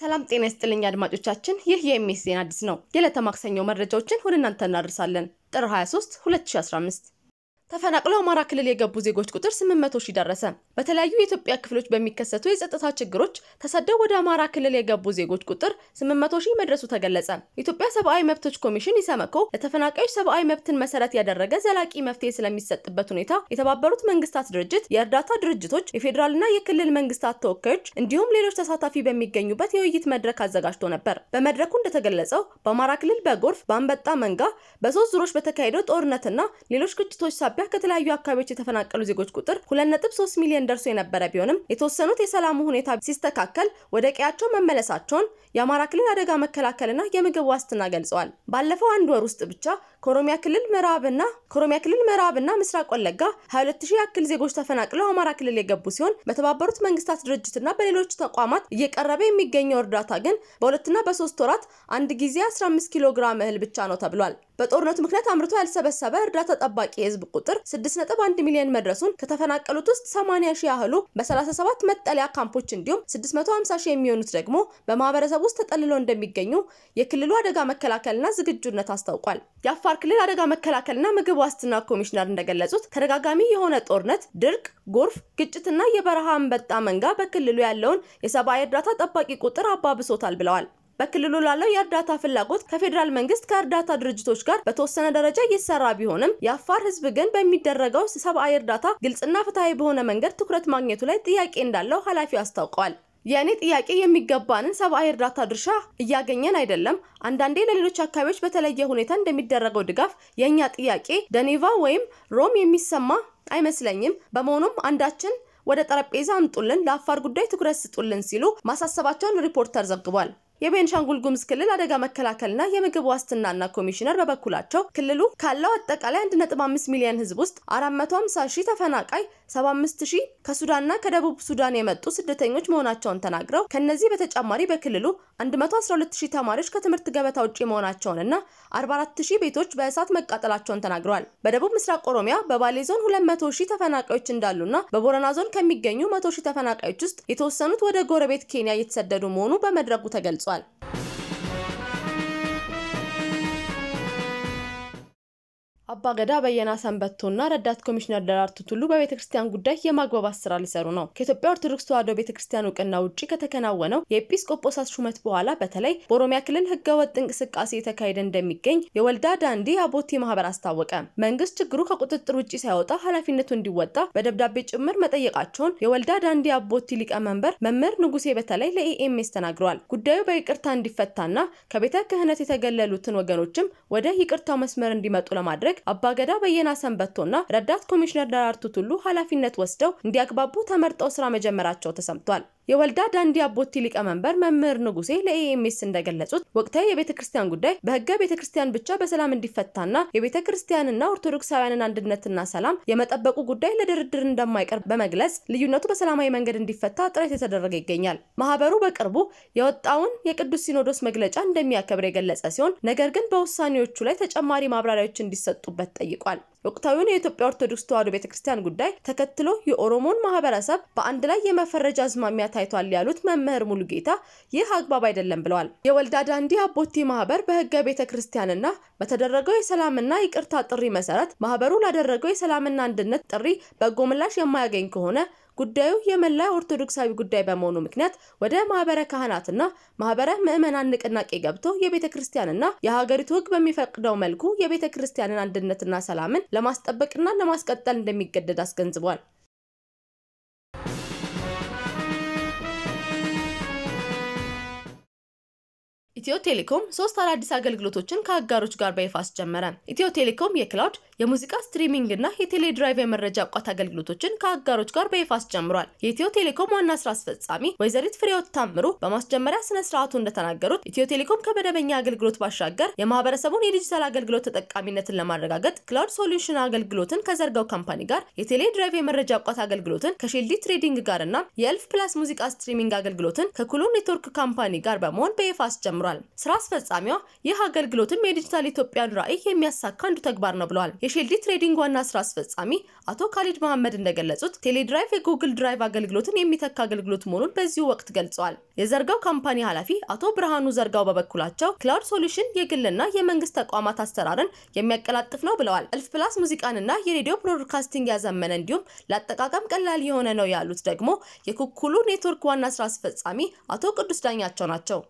ሰላም ጤና ይስጥልኝ አድማጮቻችን፣ ይህ የኤምኤስ ዜና አዲስ ነው። የዕለተ ማክሰኞ መረጃዎችን ወደ እናንተ እናደርሳለን። ጥር 23 2015 ተፈናቅለው አማራ ክልል የገቡ ዜጎች ቁጥር 800 ሺህ ደረሰ። በተለያዩ የኢትዮጵያ ክፍሎች በሚከሰቱ የጸጥታ ችግሮች ተሰደው ወደ አማራ ክልል የገቡ ዜጎች ቁጥር 800 ሺህ መድረሱ ተገለጸ። ኢትዮጵያ ሰብአዊ መብቶች ኮሚሽን ኢሰመኮ ለተፈናቃዮች ሰብአዊ መብትን መሰረት ያደረገ ዘላቂ መፍትሄ ስለሚሰጥበት ሁኔታ የተባበሩት መንግስታት ድርጅት፣ የእርዳታ ድርጅቶች፣ የፌዴራልና የክልል መንግስታት ተወካዮች እንዲሁም ሌሎች ተሳታፊ በሚገኙበት የውይይት መድረክ አዘጋጅቶ ነበር። በመድረኩ እንደተገለጸው በአማራ ክልል በጎርፍ በአንበጣ መንጋ በሶስት ዙሮች በተካሄደው ጦርነትና ሌሎች ግጭቶች ሳቢያ ሳቢያ ከተለያዩ አካባቢዎች የተፈናቀሉ ዜጎች ቁጥር 2.3 ሚሊዮን ደርሶ የነበረ ቢሆንም የተወሰኑት የሰላሙ ሁኔታ ሲስተካከል ወደ ቀያቸው መመለሳቸውን የአማራ ክልል አደጋ መከላከልና የምግብ ዋስትና ገልጸዋል። ባለፈው አንድ ወር ውስጥ ብቻ ከኦሮሚያ ክልል ምዕራብና ከኦሮሚያ ክልል ምዕራብና ምስራቅ ወለጋ 22000 ያክል ዜጎች ተፈናቅለው አማራ ክልል የገቡ ሲሆን በተባበሩት መንግስታት ድርጅትና በሌሎች ተቋማት እየቀረበ የሚገኘው እርዳታ ግን በሁለትና በሶስት ወራት አንድ ጊዜ 15 ኪሎ ግራም እህል ብቻ ነው ተብሏል። በጦርነቱ ምክንያት አምርቶ ያልሰበሰበ እርዳታ ጠባቂ የህዝብ ቁጥር ቁጥር 6.1 ሚሊዮን መድረሱን ከተፈናቀሉት ውስጥ 80 ሺህ ያህሉ በ37 መጠለያ ካምፖች እንዲሁም 650 ሺህ የሚሆኑት ደግሞ በማህበረሰብ ውስጥ ተጠልለው እንደሚገኙ የክልሉ አደጋ መከላከልና ዝግጁነት አስታውቋል። የአፋር ክልል አደጋ መከላከልና ምግብ ዋስትና ኮሚሽነር እንደገለጹት ተደጋጋሚ የሆነ ጦርነት፣ ድርቅ፣ ጎርፍ፣ ግጭትና የበረሃ አንበጣ መንጋ በክልሉ ያለውን የሰብአዊ እርዳታ ጠባቂ ቁጥር አባብሶታል ብለዋል። በክልሉ ላለው የእርዳታ ፍላጎት ከፌዴራል መንግስት ከእርዳታ ድርጅቶች ጋር በተወሰነ ደረጃ እየሰራ ቢሆንም የአፋር ህዝብ ግን በሚደረገው ሰብአዊ እርዳታ ግልጽና ፍትሐዊ በሆነ መንገድ ትኩረት ማግኘቱ ላይ ጥያቄ እንዳለው ኃላፊው አስታውቀዋል። የእኔ ጥያቄ የሚገባንን ሰብአዊ እርዳታ ድርሻ እያገኘን አይደለም። አንዳንዴ ለሌሎች አካባቢዎች በተለየ ሁኔታ እንደሚደረገው ድጋፍ የእኛ ጥያቄ ደኔቫ ወይም ሮም የሚሰማ አይመስለኝም። በመሆኑም አንዳችን ወደ ጠረጴዛ አምጡልን፣ ለአፋር ጉዳይ ትኩረት ስጡልን ሲሉ ማሳሰባቸውን ሪፖርተር ዘግቧል። የቤንሻንጉል ጉሙዝ ክልል አደጋ መከላከልና የምግብ ዋስትናና ኮሚሽነር በበኩላቸው ክልሉ ካለው አጠቃላይ 1.5 ሚሊዮን ህዝብ ውስጥ 450 ሺህ ተፈናቃይ 75 ሺህ ከሱዳንና ከደቡብ ሱዳን የመጡ ስደተኞች መሆናቸውን ተናግረው ከነዚህ በተጨማሪ በክልሉ 112 ሺህ ተማሪዎች ከትምህርት ገበታ ውጪ መሆናቸውንና 44 ሺህ ቤቶች በእሳት መቃጠላቸውን ተናግረዋል። በደቡብ ምስራቅ ኦሮሚያ በባሌ ዞን 200 ሺህ ተፈናቃዮች እንዳሉና በቦረና ዞን ከሚገኙ 100 ሺህ ተፈናቃዮች ውስጥ የተወሰኑት ወደ ጎረቤት ኬንያ እየተሰደዱ መሆኑ በመድረኩ ተገልጿል። አባ ገዳ በየና ሰንበቶና ረዳት ኮሚሽነር ደራርቱ ቱሉ በቤተ ክርስቲያን ጉዳይ የማግባባት ስራ ሊሰሩ ነው። ከኢትዮጵያ ኦርቶዶክስ ተዋሕዶ ቤተ ክርስቲያን እውቅና ውጭ ከተከናወነው የኤጲስቆጶሳት ሹመት በኋላ በተለይ በኦሮሚያ ክልል ህገወጥ እንቅስቃሴ የተካሄደ እንደሚገኝ የወልዳ ዳንዲ አቦቲ ማህበር አስታወቀ። መንግስት ችግሩ ከቁጥጥር ውጭ ሳይወጣ ኃላፊነቱ እንዲወጣ በደብዳቤ ጭምር መጠየቃቸውን የወልዳ ዳንዲ አቦቲ ሊቀመንበር መምህር ንጉሴ በተለይ ለኢኤምኤስ ተናግረዋል። ጉዳዩ በይቅርታ እንዲፈታና ከቤተ ክህነት የተገለሉትን ወገኖችም ወደ ይቅርታው መስመር እንዲመጡ ለማድረግ አባገዳ በየና ሰንበቶና ረዳት ኮሚሽነር ደራርቱ ቱሉ ኃላፊነት ወስደው እንዲያግባቡ ተመርጠው ስራ መጀመራቸው ተሰምቷል። የወልዳ ዳንዲ አቦቲ ሊቀመንበር መምህር ንጉሴ ለኢኤምኤስ እንደገለጹት ወቅታዊ የቤተ ክርስቲያን ጉዳይ በህገ ቤተ ክርስቲያን ብቻ በሰላም እንዲፈታና የቤተ ክርስቲያንና ኦርቶዶክሳውያንን አንድነትና ሰላም የመጠበቁ ጉዳይ ለድርድር እንደማይቀርብ በመግለጽ ልዩነቱ በሰላማዊ መንገድ እንዲፈታ ጥረት የተደረገ ይገኛል። ማህበሩ በቅርቡ የወጣውን የቅዱስ ሲኖዶስ መግለጫ እንደሚያከብር የገለጸ ሲሆን ነገር ግን በውሳኔዎቹ ላይ ተጨማሪ ማብራሪያዎች እንዲሰጡበት ጠይቋል። ወቅታዊውን የኢትዮጵያ ኦርቶዶክስ ተዋሕዶ ቤተክርስቲያን ጉዳይ ተከትሎ የኦሮሞን ማህበረሰብ በአንድ ላይ የመፈረጃ አዝማሚያ ታይቷል ያሉት መምህር ሙሉጌታ ይህ አግባብ አይደለም ብለዋል። የወልዳ ዳንዲ አቦቴ ማህበር በህገ ቤተክርስቲያንና በተደረገው የሰላምና ይቅርታ ጥሪ መሰረት ማህበሩ ላደረገው የሰላምና አንድነት ጥሪ በጎ ምላሽ የማያገኝ ከሆነ ጉዳዩ የመላ ኦርቶዶክሳዊ ጉዳይ በመሆኑ ምክንያት ወደ ማህበረ ካህናትና ማህበረ ምዕመናን ንቅናቄ ገብቶ የቤተ ክርስቲያንና የሀገሪቱ ሕግ በሚፈቅደው መልኩ የቤተ ክርስቲያንን አንድነትና ሰላምን ለማስጠበቅና ለማስቀጠል እንደሚገደድ አስገንዝቧል። ኢትዮ ቴሌኮም ሶስት አዳዲስ አገልግሎቶችን ከአጋሮች ጋር በይፋ አስጀመረ። ኢትዮ ቴሌኮም የክላውድ የሙዚቃ ስትሪሚንግ እና የቴሌድራይቭ የመረጃ እቋት አገልግሎቶችን ከአጋሮች ጋር በይፋ አስጀምሯል። የኢትዮ ቴሌኮም ዋና ስራ አስፈጻሚ ወይዘሪት ፍሬወት ታምሩ በማስጀመሪያ ስነ ስርዓቱ እንደተናገሩት ኢትዮ ቴሌኮም ከመደበኛ አገልግሎት ባሻገር የማህበረሰቡን የዲጂታል አገልግሎት ተጠቃሚነትን ለማረጋገጥ ክላውድ ሶሉሽን አገልግሎትን ከዘርጋው ካምፓኒ ጋር የቴሌድራይቭ የመረጃ እቋት አገልግሎትን ከሺልዲ ትሬዲንግ ጋር እና የእልፍ ፕላስ ሙዚቃ ስትሪሚንግ አገልግሎትን ከኩሉ ኔትወርክ ካምፓኒ ጋር በመሆን በይፋ አስጀምሯል። ተናግሯል። ስራ አስፈጻሚዋ ይህ አገልግሎትም የዲጂታል ኢትዮጵያን ራዕይ የሚያሳካ አንዱ ተግባር ነው ብለዋል። የሼልዲ ትሬዲንግ ዋና ስራ አስፈጻሚ አቶ ካሊድ መሐመድ እንደገለጹት ቴሌድራይቭ የጉግል ድራይቭ አገልግሎትን የሚተካ አገልግሎት መሆኑን በዚሁ ወቅት ገልጸዋል። የዘርጋው ካምፓኒ ኃላፊ አቶ ብርሃኑ ዘርጋው በበኩላቸው ክላውድ ሶሉሽን የግልና የመንግስት ተቋማት አሰራርን የሚያቀላጥፍ ነው ብለዋል። እልፍ ፕላስ ሙዚቃንና የሬዲዮ ብሮድካስቲንግ ያዘመነ እንዲሁም ለአጠቃቀም ቀላል የሆነ ነው ያሉት ደግሞ የኩኩሉ ኔትወርክ ዋና ስራ አስፈጻሚ አቶ ቅዱስ ዳኛቸው ናቸው።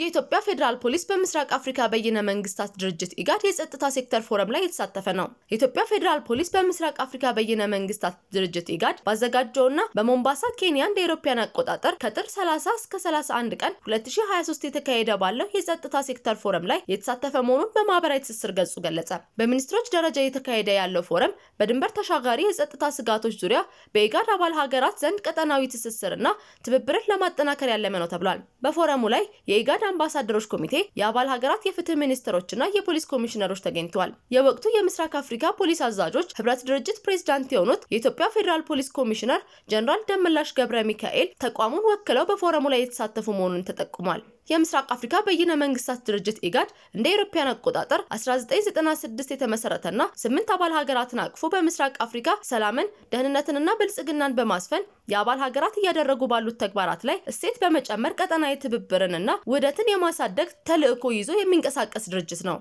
የኢትዮጵያ ፌዴራል ፖሊስ በምስራቅ አፍሪካ በይነ መንግስታት ድርጅት ኢጋድ የጸጥታ ሴክተር ፎረም ላይ የተሳተፈ ነው። የኢትዮጵያ ፌዴራል ፖሊስ በምስራቅ አፍሪካ በይነ መንግስታት ድርጅት ኢጋድ ባዘጋጀውና በሞምባሳ ኬንያ እንደ አውሮፓውያን አቆጣጠር ከጥር 30 እስከ 31 ቀን 2023 የተካሄደ ባለው የጸጥታ ሴክተር ፎረም ላይ የተሳተፈ መሆኑን በማህበራዊ ትስስር ገጹ ገለጸ። በሚኒስትሮች ደረጃ የተካሄደ ያለው ፎረም በድንበር ተሻጋሪ የጸጥታ ስጋቶች ዙሪያ በኢጋድ አባል ሀገራት ዘንድ ቀጠናዊ ትስስርና ትብብርን ለማጠናከር ያለመ ነው ተብሏል። በፎረሙ ላይ የኢጋድ አምባሳደሮች ኮሚቴ የአባል ሀገራት የፍትህ ሚኒስትሮችና የፖሊስ ኮሚሽነሮች ተገኝተዋል። የወቅቱ የምስራቅ አፍሪካ ፖሊስ አዛዦች ህብረት ድርጅት ፕሬዚዳንት የሆኑት የኢትዮጵያ ፌዴራል ፖሊስ ኮሚሽነር ጀኔራል ደመላሽ ገብረ ሚካኤል ተቋሙን ወክለው በፎረሙ ላይ የተሳተፉ መሆኑን ተጠቁሟል። የምስራቅ አፍሪካ በይነ መንግስታት ድርጅት ኢጋድ እንደ አውሮፓውያን አቆጣጠር 1996 የተመሰረተና ስምንት አባል ሀገራትን አቅፎ በምስራቅ አፍሪካ ሰላምን፣ ደህንነትንና ብልጽግናን በማስፈን የአባል ሀገራት እያደረጉ ባሉት ተግባራት ላይ እሴት በመጨመር ቀጠናዊ ትብብርንና ውህደትን የማሳደግ ተልዕኮ ይዞ የሚንቀሳቀስ ድርጅት ነው።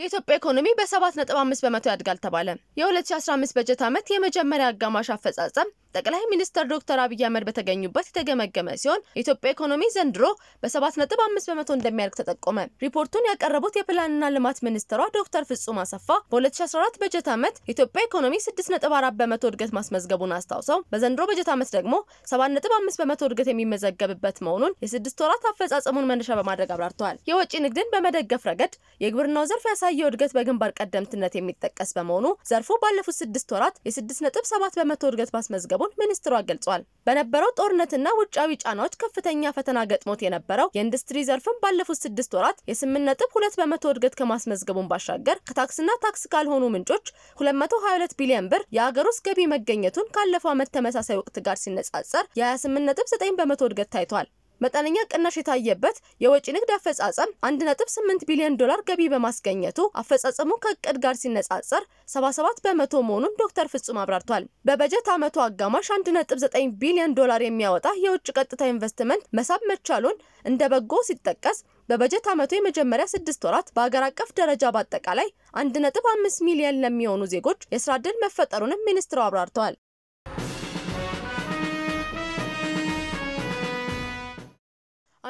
የኢትዮጵያ ኢኮኖሚ በ7.5 በመቶ ያድጋል ተባለ። የ2015 በጀት ዓመት የመጀመሪያ አጋማሽ አፈጻጸም ጠቅላይ ሚኒስትር ዶክተር አብይ አህመድ በተገኙበት የተገመገመ ሲሆን የኢትዮጵያ ኢኮኖሚ ዘንድሮ በ7.5 በመቶ እንደሚያድግ ተጠቆመ። ሪፖርቱን ያቀረቡት የፕላንና ልማት ሚኒስትሯ ዶክተር ፍጹም አሰፋ በ2014 በጀት ዓመት የኢትዮጵያ ኢኮኖሚ 6.4 በመቶ እድገት ማስመዝገቡን አስታውሰው በዘንድሮ በጀት ዓመት ደግሞ 7.5 በመቶ እድገት የሚመዘገብበት መሆኑን የስድስት ወራት አፈጻጸሙን መነሻ በማድረግ አብራርተዋል። የወጪ ንግድን በመደገፍ ረገድ የግብርናው ዘርፍ ያሳ ያሳየው እድገት በግንባር ቀደምትነት የሚጠቀስ በመሆኑ ዘርፉ ባለፉት ስድስት ወራት የስድስት ነጥብ ሰባት በመቶ እድገት ማስመዝገቡን ሚኒስትሯ ገልጿል። በነበረው ጦርነትና ውጫዊ ጫናዎች ከፍተኛ ፈተና ገጥሞት የነበረው የኢንዱስትሪ ዘርፍም ባለፉት ስድስት ወራት የስምንት ነጥብ ሁለት በመቶ እድገት ከማስመዝገቡን ባሻገር ከታክስና ታክስ ካልሆኑ ምንጮች 222 ቢሊዮን ብር የሀገር ውስጥ ገቢ መገኘቱን ካለፈው ዓመት ተመሳሳይ ወቅት ጋር ሲነጻጸር የ28.9 በመቶ እድገት ታይቷል። መጠነኛ ቅናሽ የታየበት የወጪ ንግድ አፈጻጸም 1.8 ቢሊዮን ዶላር ገቢ በማስገኘቱ አፈጻጸሙ ከእቅድ ጋር ሲነጻጸር 77 በመቶ መሆኑን ዶክተር ፍጹም አብራርቷል። በበጀት ዓመቱ አጋማሽ 1.9 ቢሊዮን ዶላር የሚያወጣ የውጭ ቀጥታ ኢንቨስትመንት መሳብ መቻሉን እንደ በጎ ሲጠቀስ በበጀት ዓመቱ የመጀመሪያ ስድስት ወራት በአገር አቀፍ ደረጃ በአጠቃላይ 1.5 ሚሊዮን ለሚሆኑ ዜጎች የስራ ዕድል መፈጠሩንም ሚኒስትሩ አብራርተዋል።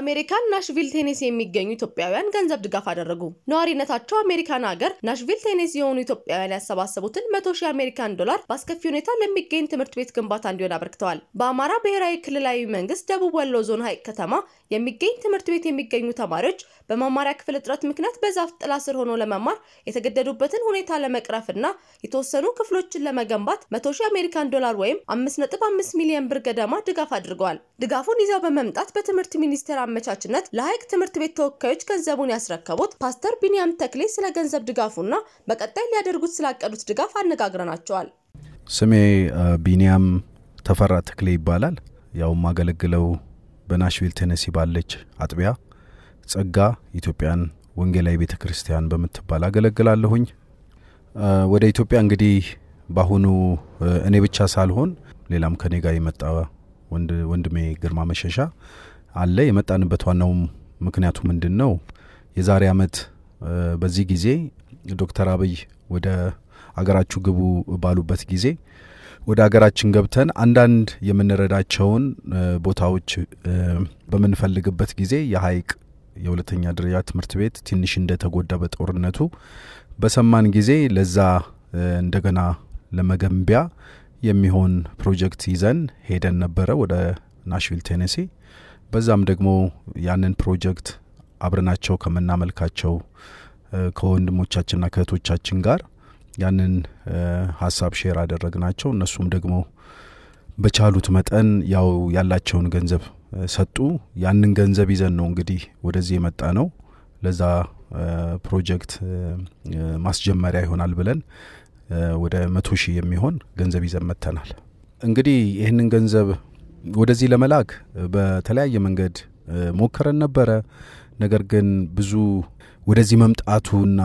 አሜሪካን ናሽቪል ቴኔሲ የሚገኙ ኢትዮጵያውያን ገንዘብ ድጋፍ አደረጉ። ነዋሪነታቸው አሜሪካን ሀገር ናሽቪል ቴኔሲ የሆኑ ኢትዮጵያውያን ያሰባሰቡትን መቶ ሺህ አሜሪካን ዶላር በአስከፊ ሁኔታ ለሚገኝ ትምህርት ቤት ግንባታ እንዲሆን አበርክተዋል። በአማራ ብሔራዊ ክልላዊ መንግስት ደቡብ ወሎ ዞን ሀይቅ ከተማ የሚገኝ ትምህርት ቤት የሚገኙ ተማሪዎች በመማሪያ ክፍል እጥረት ምክንያት በዛፍ ጥላ ስር ሆኖ ለመማር የተገደዱበትን ሁኔታ ለመቅረፍ ና የተወሰኑ ክፍሎችን ለመገንባት መቶ ሺህ አሜሪካን ዶላር ወይም 5.5 ሚሊዮን ብር ገደማ ድጋፍ አድርገዋል። ድጋፉን ይዘው በመምጣት በትምህርት ሚኒስቴር አመቻችነት ለሀይቅ ትምህርት ቤት ተወካዮች ገንዘቡን ያስረከቡት ፓስተር ቢንያም ተክሌ ስለ ገንዘብ ድጋፉና በቀጣይ ሊያደርጉት ስላቀዱት ድጋፍ አነጋግረናቸዋል። ስሜ ቢንያም ተፈራ ተክሌ ይባላል። ያው አገለግለው በናሽቪል ቴነሲ ባለች አጥቢያ ጸጋ ኢትዮጵያን ወንጌላዊ ቤተ ክርስቲያን በምትባል አገለግላለሁኝ። ወደ ኢትዮጵያ እንግዲህ በአሁኑ እኔ ብቻ ሳልሆን ሌላም ከኔ ጋር የመጣ ወንድሜ ግርማ መሸሻ አለ። የመጣንበት ዋናው ምክንያቱ ምንድን ነው? የዛሬ አመት በዚህ ጊዜ ዶክተር አብይ ወደ አገራችሁ ግቡ ባሉበት ጊዜ ወደ አገራችን ገብተን አንዳንድ የምንረዳቸውን ቦታዎች በምንፈልግበት ጊዜ የሀይቅ የሁለተኛ ደረጃ ትምህርት ቤት ትንሽ እንደተጎዳ በጦርነቱ በሰማን ጊዜ ለዛ እንደገና ለመገንቢያ የሚሆን ፕሮጀክት ይዘን ሄደን ነበረ ወደ ናሽቪል ቴኔሲ። በዛም ደግሞ ያንን ፕሮጀክት አብረናቸው ከምናመልካቸው ከወንድሞቻችንና ከእህቶቻችን ጋር ያንን ሀሳብ ሼር አደረግናቸው። እነሱም ደግሞ በቻሉት መጠን ያው ያላቸውን ገንዘብ ሰጡ። ያንን ገንዘብ ይዘን ነው እንግዲህ ወደዚህ የመጣ ነው። ለዛ ፕሮጀክት ማስጀመሪያ ይሆናል ብለን ወደ መቶ ሺህ የሚሆን ገንዘብ ይዘን መተናል እንግዲህ ይህንን ገንዘብ ወደዚህ ለመላክ በተለያየ መንገድ ሞክረን ነበረ። ነገር ግን ብዙ ወደዚህ መምጣቱና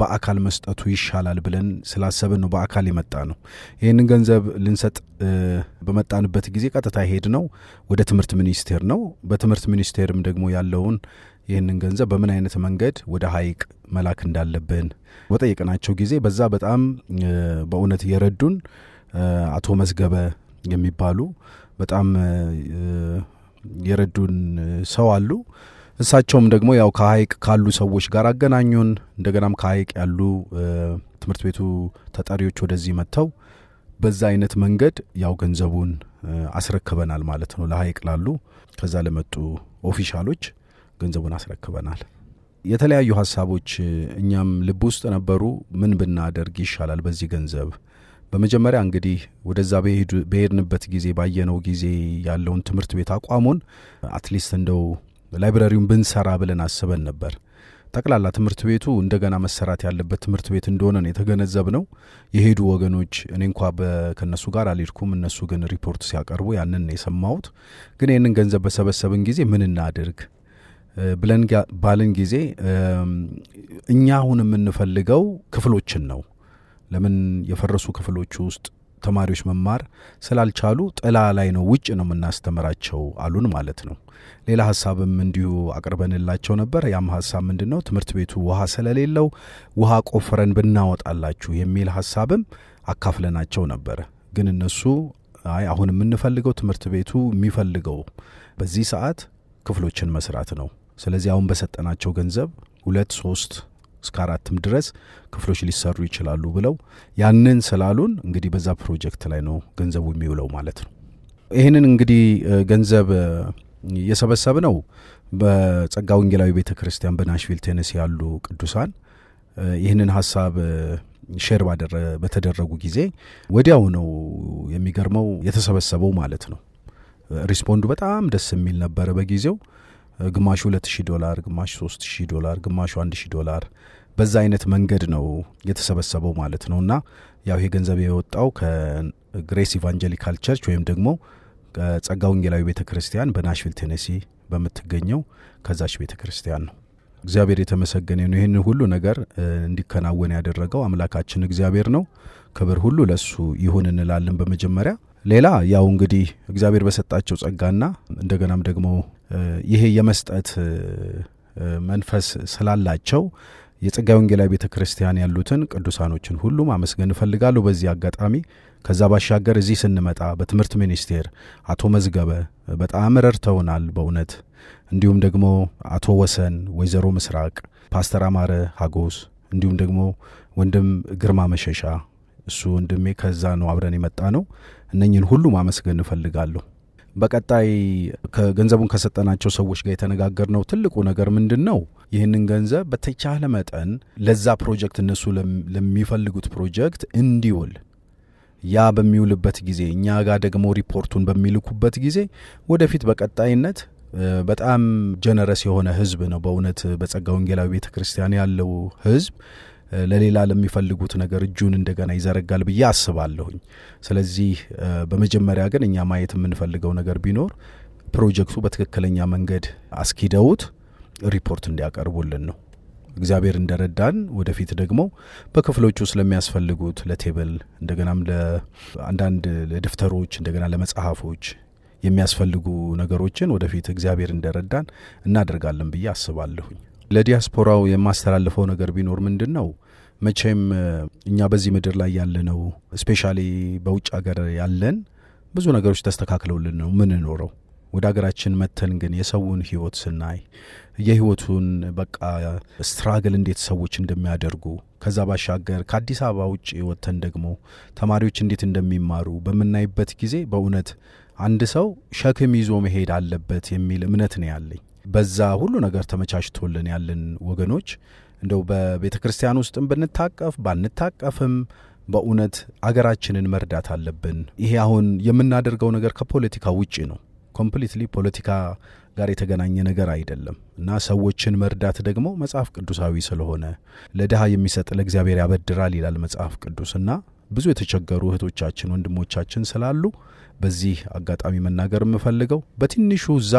በአካል መስጠቱ ይሻላል ብለን ስላሰብን ነው በአካል የመጣ ነው። ይህንን ገንዘብ ልንሰጥ በመጣንበት ጊዜ ቀጥታ ሄድ ነው ወደ ትምህርት ሚኒስቴር ነው። በትምህርት ሚኒስቴርም ደግሞ ያለውን ይህንን ገንዘብ በምን አይነት መንገድ ወደ ሀይቅ መላክ እንዳለብን በጠየቅናቸው ጊዜ በዛ በጣም በእውነት የረዱን አቶ መስገበ የሚባሉ በጣም የረዱን ሰው አሉ። እሳቸውም ደግሞ ያው ከሀይቅ ካሉ ሰዎች ጋር አገናኙን። እንደገናም ከሀይቅ ያሉ ትምህርት ቤቱ ተጠሪዎች ወደዚህ መጥተው በዛ አይነት መንገድ ያው ገንዘቡን አስረክበናል ማለት ነው። ለሀይቅ ላሉ ከዛ ለመጡ ኦፊሻሎች ገንዘቡን አስረክበናል። የተለያዩ ሀሳቦች እኛም ልብ ውስጥ ነበሩ። ምን ብናደርግ ይሻላል በዚህ ገንዘብ በመጀመሪያ እንግዲህ ወደዛ በሄድንበት ጊዜ ባየነው ጊዜ ያለውን ትምህርት ቤት አቋሙን አትሊስት እንደው ላይብረሪውን ብንሰራ ብለን አስበን ነበር። ጠቅላላ ትምህርት ቤቱ እንደገና መሰራት ያለበት ትምህርት ቤት እንደሆነ ነው የተገነዘብ ነው። የሄዱ ወገኖች እኔ እንኳ ከእነሱ ጋር አልሄድኩም፣ እነሱ ግን ሪፖርት ሲያቀርቡ ያንን የሰማሁት። ግን ይህንን ገንዘብ በሰበሰብን ጊዜ ምን እናድርግ ብለን ባልን ጊዜ እኛ አሁን የምንፈልገው ክፍሎችን ነው ለምን የፈረሱ ክፍሎች ውስጥ ተማሪዎች መማር ስላልቻሉ ጥላ ላይ ነው ውጭ ነው የምናስተምራቸው አሉን ማለት ነው። ሌላ ሀሳብም እንዲሁ አቅርበንላቸው ነበር። ያም ሀሳብ ምንድን ነው? ትምህርት ቤቱ ውሃ ስለሌለው ውሃ ቆፍረን ብናወጣላችሁ የሚል ሀሳብም አካፍለናቸው ነበር። ግን እነሱ አይ አሁን የምንፈልገው ትምህርት ቤቱ የሚፈልገው በዚህ ሰዓት ክፍሎችን መስራት ነው። ስለዚህ አሁን በሰጠናቸው ገንዘብ ሁለት ሶስት እስከ አራትም ድረስ ክፍሎች ሊሰሩ ይችላሉ ብለው ያንን ስላሉን እንግዲህ በዛ ፕሮጀክት ላይ ነው ገንዘቡ የሚውለው ማለት ነው። ይህንን እንግዲህ ገንዘብ እየሰበሰብ ነው በጸጋ ወንጌላዊ ቤተ ክርስቲያን በናሽቪል ቴነሲ ያሉ ቅዱሳን ይህንን ሀሳብ ሼር በተደረጉ ጊዜ ወዲያው ነው የሚገርመው የተሰበሰበው ማለት ነው። ሪስፖንዱ በጣም ደስ የሚል ነበረ በጊዜው ግማሹ 2000 ዶላር፣ ግማሹ 3000 ዶላር፣ ግማሹ 1000 ዶላር በዛ አይነት መንገድ ነው የተሰበሰበው ማለት ነው እና ያው ይሄ ገንዘብ የወጣው ከግሬስ ኢቫንጀሊካል ቸርች ወይም ደግሞ ጸጋ ወንጌላዊ ቤተ ክርስቲያን በናሽቪል ቴነሲ በምትገኘው ከዛች ቤተ ክርስቲያን ነው። እግዚአብሔር የተመሰገነ ነው። ይህን ሁሉ ነገር እንዲከናወን ያደረገው አምላካችን እግዚአብሔር ነው። ክብር ሁሉ ለሱ ይሁን እንላለን። በመጀመሪያ ሌላ ያው እንግዲህ እግዚአብሔር በሰጣቸው ጸጋና እንደገናም ደግሞ ይሄ የመስጠት መንፈስ ስላላቸው የጸጋይ ወንጌላዊ ቤተ ክርስቲያን ያሉትን ቅዱሳኖችን ሁሉ አመስገን እፈልጋለሁ በዚህ አጋጣሚ። ከዛ ባሻገር እዚህ ስንመጣ በትምህርት ሚኒስቴር አቶ መዝገበ በጣም ረድተውናል በእውነት እንዲሁም ደግሞ አቶ ወሰን፣ ወይዘሮ ምስራቅ፣ ፓስተር አማረ ሀጎስ እንዲሁም ደግሞ ወንድም ግርማ መሸሻ እሱ ወንድሜ ከዛ ነው አብረን የመጣ ነው። እነኝን ሁሉ ማመስገን እፈልጋለሁ። በቀጣይ ገንዘቡን ከሰጠናቸው ሰዎች ጋር የተነጋገርነው ትልቁ ነገር ምንድን ነው? ይህንን ገንዘብ በተቻለ መጠን ለዛ ፕሮጀክት እነሱ ለሚፈልጉት ፕሮጀክት እንዲውል ያ በሚውልበት ጊዜ እኛ ጋር ደግሞ ሪፖርቱን በሚልኩበት ጊዜ ወደፊት በቀጣይነት በጣም ጀነረስ የሆነ ህዝብ ነው። በእውነት በጸጋ ወንጌላዊ ቤተ ክርስቲያን ያለው ህዝብ ለሌላ ለሚፈልጉት ነገር እጁን እንደገና ይዘረጋል ብዬ አስባለሁኝ። ስለዚህ በመጀመሪያ ግን እኛ ማየት የምንፈልገው ነገር ቢኖር ፕሮጀክቱ በትክክለኛ መንገድ አስኪደውት ሪፖርት እንዲያቀርቡልን ነው። እግዚአብሔር እንደረዳን ወደፊት ደግሞ በክፍሎቹ ስለሚያስፈልጉት ለቴብል እንደገናም ለአንዳንድ ለደብተሮች እንደገና ለመጽሐፎች የሚያስፈልጉ ነገሮችን ወደፊት እግዚአብሔር እንደረዳን እናደርጋለን ብዬ አስባለሁኝ። ለዲያስፖራው የማስተላልፈው ነገር ቢኖር ምንድን ነው? መቼም እኛ በዚህ ምድር ላይ ያለነው ስፔሻሊ በውጭ ሀገር ያለን ብዙ ነገሮች ተስተካክለውልን ነው ምንኖረው። ወደ ሀገራችን መተን ግን የሰውን ህይወት ስናይ የህይወቱን በቃ ስትራግል እንዴት ሰዎች እንደሚያደርጉ ከዛ ባሻገር ከአዲስ አበባ ውጭ ወጥተን ደግሞ ተማሪዎች እንዴት እንደሚማሩ በምናይበት ጊዜ በእውነት አንድ ሰው ሸክም ይዞ መሄድ አለበት የሚል እምነት ነው ያለኝ። በዛ ሁሉ ነገር ተመቻችቶልን ያለን ወገኖች እንደው በቤተ ክርስቲያን ውስጥም ብንታቀፍ ባንታቀፍም በእውነት አገራችንን መርዳት አለብን። ይሄ አሁን የምናደርገው ነገር ከፖለቲካ ውጪ ነው። ኮምፕሊትሊ ፖለቲካ ጋር የተገናኘ ነገር አይደለም እና ሰዎችን መርዳት ደግሞ መጽሐፍ ቅዱሳዊ ስለሆነ ለድሃ የሚሰጥ ለእግዚአብሔር ያበድራል ይላል መጽሐፍ ቅዱስ እና ብዙ የተቸገሩ እህቶቻችን ወንድሞቻችን ስላሉ በዚህ አጋጣሚ መናገር የምፈልገው በትንሹ እዛ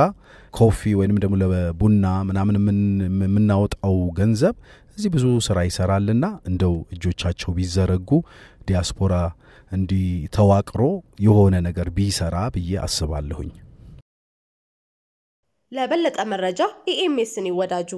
ኮፊ ወይንም ደግሞ ለቡና ምናምን የምናወጣው ገንዘብ እዚህ ብዙ ስራ ይሰራልና እንደው እጆቻቸው ቢዘረጉ ዲያስፖራ እንዲተዋቅሮ ተዋቅሮ የሆነ ነገር ቢሰራ ብዬ አስባለሁኝ። ለበለጠ መረጃ ኢኤምኤስን ይወዳጁ።